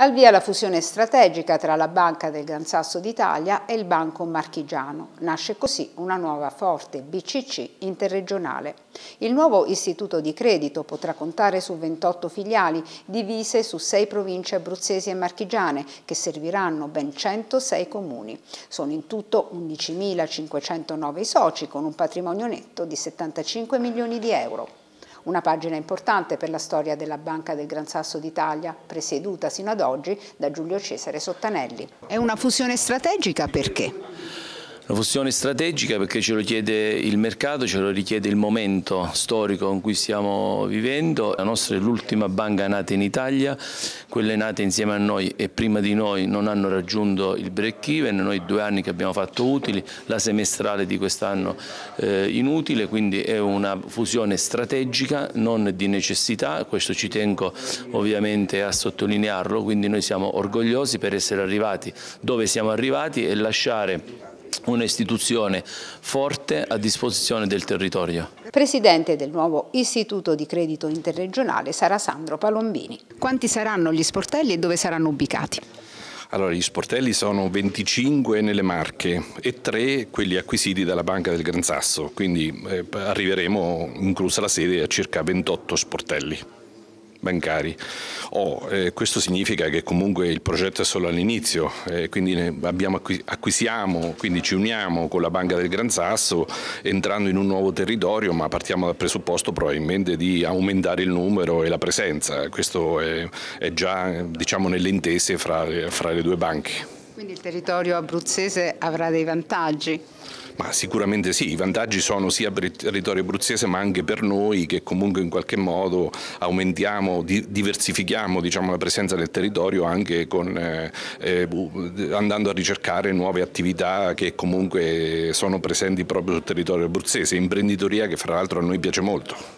al via la fusione strategica tra la Banca del Gran Sasso d'Italia e il Banco Marchigiano. Nasce così una nuova forte BCC interregionale. Il nuovo istituto di credito potrà contare su 28 filiali divise su 6 province abruzzesi e marchigiane che serviranno ben 106 comuni. Sono in tutto 11.509 soci con un patrimonio netto di 75 milioni di euro una pagina importante per la storia della Banca del Gran Sasso d'Italia, presieduta sino ad oggi da Giulio Cesare Sottanelli. È una fusione strategica perché? Una fusione strategica perché ce lo chiede il mercato, ce lo richiede il momento storico in cui stiamo vivendo. La nostra è l'ultima banca nata in Italia, quelle nate insieme a noi e prima di noi non hanno raggiunto il break even, noi due anni che abbiamo fatto utili, la semestrale di quest'anno eh, inutile, quindi è una fusione strategica, non di necessità, questo ci tengo ovviamente a sottolinearlo, quindi noi siamo orgogliosi per essere arrivati dove siamo arrivati e lasciare un'istituzione forte a disposizione del territorio. Presidente del nuovo istituto di credito interregionale sarà Sandro Palombini. Quanti saranno gli sportelli e dove saranno ubicati? Allora, gli sportelli sono 25 nelle Marche e 3 quelli acquisiti dalla Banca del Gran Sasso, quindi eh, arriveremo, inclusa la sede, a circa 28 sportelli bancari. Oh, eh, questo significa che comunque il progetto è solo all'inizio, eh, quindi acqui acquisiamo, quindi ci uniamo con la Banca del Gran Sasso entrando in un nuovo territorio, ma partiamo dal presupposto probabilmente di aumentare il numero e la presenza. Questo è, è già diciamo, nelle intese fra, fra le due banche. Quindi il territorio abruzzese avrà dei vantaggi? Ma sicuramente sì, i vantaggi sono sia per il territorio abruzzese ma anche per noi che comunque in qualche modo aumentiamo, diversifichiamo diciamo, la presenza del territorio anche con, eh, eh andando a ricercare nuove attività che comunque sono presenti proprio sul territorio abruzzese, imprenditoria che fra l'altro a noi piace molto.